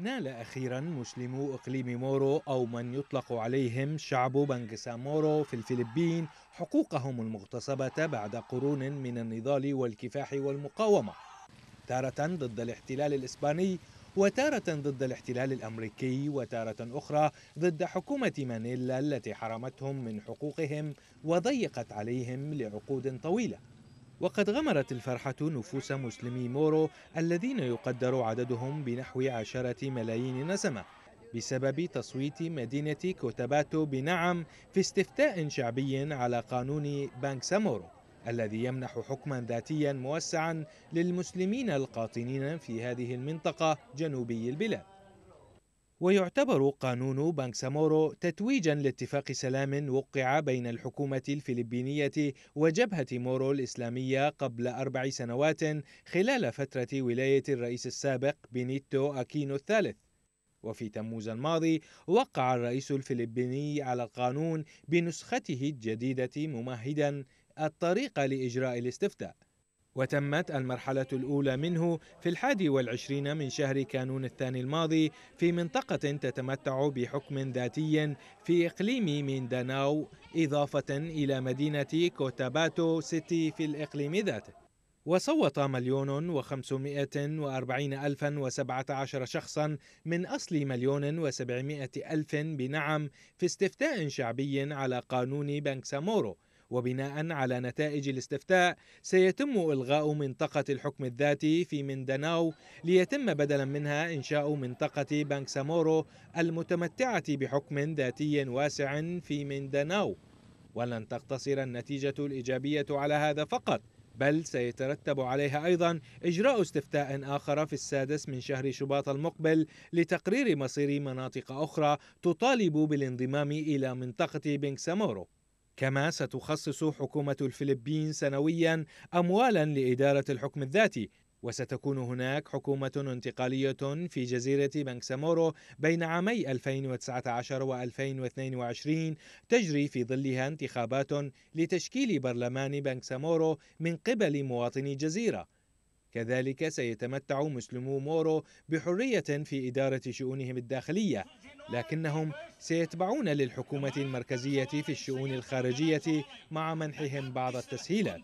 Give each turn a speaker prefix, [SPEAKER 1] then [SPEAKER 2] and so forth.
[SPEAKER 1] نال أخيرا مسلمو إقليم مورو أو من يطلق عليهم شعب بنجسا مورو في الفلبين حقوقهم المغتصبة بعد قرون من النضال والكفاح والمقاومة تارة ضد الاحتلال الإسباني وتارة ضد الاحتلال الأمريكي وتارة أخرى ضد حكومة مانيلا التي حرمتهم من حقوقهم وضيقت عليهم لعقود طويلة وقد غمرت الفرحة نفوس مسلمي مورو الذين يقدر عددهم بنحو عشرة ملايين نسمة بسبب تصويت مدينة كوتاباتو بنعم في استفتاء شعبي على قانون بانك سامورو الذي يمنح حكما ذاتيا موسعا للمسلمين القاطنين في هذه المنطقة جنوبي البلاد ويعتبر قانون سامورو تتويجا لاتفاق سلام وقع بين الحكومة الفلبينية وجبهة مورو الإسلامية قبل أربع سنوات خلال فترة ولاية الرئيس السابق بينيتو أكينو الثالث وفي تموز الماضي وقع الرئيس الفلبيني على القانون بنسخته الجديدة ممهدا الطريق لإجراء الاستفتاء وتمت المرحلة الأولى منه في الحادي والعشرين من شهر كانون الثاني الماضي في منطقة تتمتع بحكم ذاتي في إقليم مينداناو إضافة إلى مدينة كوتاباتو سيتي في الإقليم ذاته وصوت مليون وخمسمائة وأربعين ألفا وسبعة عشر شخصا من أصل مليون وسبعمائة ألف بنعم في استفتاء شعبي على قانون بنكسامورو وبناء على نتائج الاستفتاء سيتم إلغاء منطقة الحكم الذاتي في مندناو ليتم بدلا منها إنشاء منطقة سامورو المتمتعة بحكم ذاتي واسع في مندناو ولن تقتصر النتيجة الإيجابية على هذا فقط بل سيترتب عليها أيضا إجراء استفتاء آخر في السادس من شهر شباط المقبل لتقرير مصير مناطق أخرى تطالب بالانضمام إلى منطقة بنكسامورو كما ستخصص حكومة الفلبين سنويا أموالا لإدارة الحكم الذاتي وستكون هناك حكومة انتقالية في جزيرة بنكسامورو بين عامي 2019 و 2022 تجري في ظلها انتخابات لتشكيل برلمان بنكسامورو من قبل مواطني الجزيرة كذلك سيتمتع مسلمو مورو بحرية في إدارة شؤونهم الداخلية لكنهم سيتبعون للحكومة المركزية في الشؤون الخارجية مع منحهم بعض التسهيلات